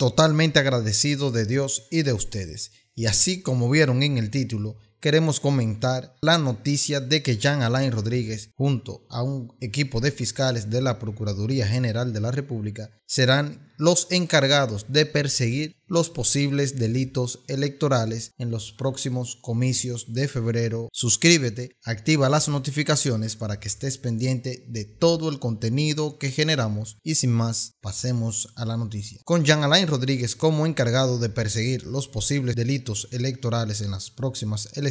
totalmente agradecido de Dios y de ustedes. Y así como vieron en el título, queremos comentar la noticia de que Jean Alain Rodríguez, junto a un equipo de fiscales de la Procuraduría General de la República, serán los encargados de perseguir los posibles delitos electorales en los próximos comicios de febrero. Suscríbete, activa las notificaciones para que estés pendiente de todo el contenido que generamos y sin más, pasemos a la noticia. Con Jean Alain Rodríguez como encargado de perseguir los posibles delitos electorales en las próximas elecciones,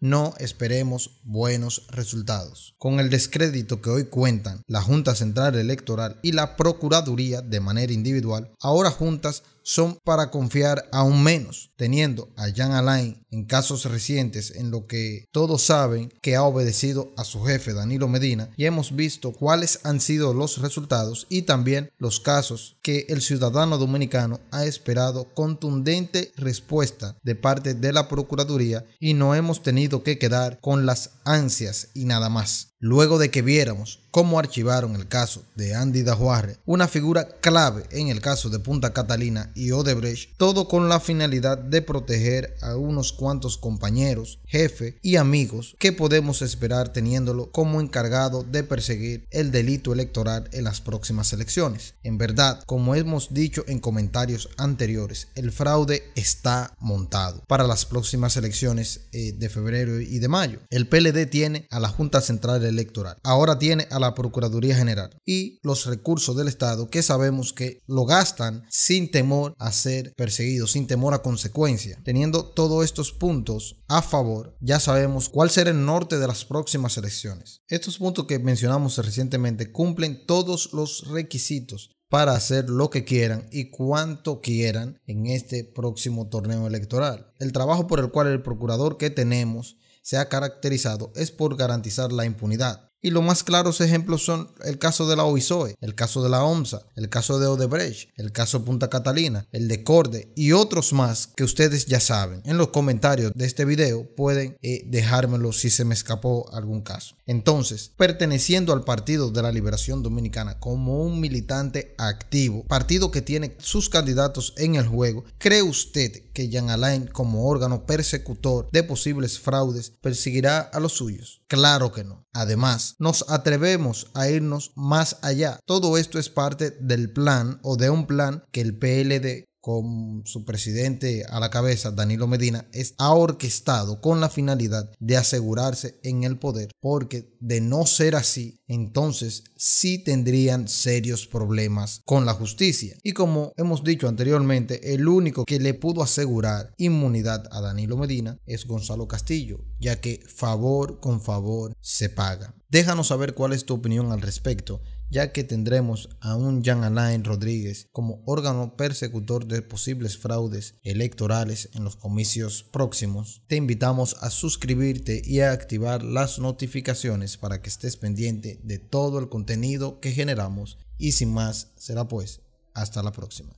no esperemos buenos resultados. Con el descrédito que hoy cuentan la Junta Central Electoral y la Procuraduría de manera individual, ahora juntas son para confiar aún menos, teniendo a Jean Alain en casos recientes en lo que todos saben que ha obedecido a su jefe Danilo Medina y hemos visto cuáles han sido los resultados y también los casos que el ciudadano dominicano ha esperado contundente respuesta de parte de la Procuraduría y no hemos tenido que quedar con las ansias y nada más luego de que viéramos cómo archivaron el caso de Andy Dajuarre, una figura clave en el caso de Punta Catalina y Odebrecht, todo con la finalidad de proteger a unos cuantos compañeros, jefe y amigos que podemos esperar teniéndolo como encargado de perseguir el delito electoral en las próximas elecciones. En verdad, como hemos dicho en comentarios anteriores, el fraude está montado para las próximas elecciones eh, de febrero y de mayo. El PLD tiene a la Junta Central Electoral Electoral. Ahora tiene a la Procuraduría General y los recursos del Estado que sabemos que lo gastan sin temor a ser perseguidos, sin temor a consecuencia. Teniendo todos estos puntos a favor, ya sabemos cuál será el norte de las próximas elecciones. Estos puntos que mencionamos recientemente cumplen todos los requisitos para hacer lo que quieran y cuanto quieran en este próximo torneo electoral. El trabajo por el cual el procurador que tenemos se ha caracterizado es por garantizar la impunidad, y los más claros ejemplos son el caso de la OISOE, el caso de la OMSA, el caso de Odebrecht, el caso Punta Catalina, el de Corde y otros más que ustedes ya saben. En los comentarios de este video pueden eh, dejármelo si se me escapó algún caso. Entonces, perteneciendo al Partido de la Liberación Dominicana como un militante activo, partido que tiene sus candidatos en el juego, ¿cree usted que Jean Alain como órgano persecutor de posibles fraudes perseguirá a los suyos? Claro que no. Además, nos atrevemos a irnos más allá. Todo esto es parte del plan o de un plan que el PLD con su presidente a la cabeza, Danilo Medina, es, ahorquestado orquestado con la finalidad de asegurarse en el poder, porque de no ser así, entonces sí tendrían serios problemas con la justicia. Y como hemos dicho anteriormente, el único que le pudo asegurar inmunidad a Danilo Medina es Gonzalo Castillo, ya que favor con favor se paga. Déjanos saber cuál es tu opinión al respecto ya que tendremos a un Jean Alain Rodríguez como órgano persecutor de posibles fraudes electorales en los comicios próximos, te invitamos a suscribirte y a activar las notificaciones para que estés pendiente de todo el contenido que generamos y sin más será pues, hasta la próxima.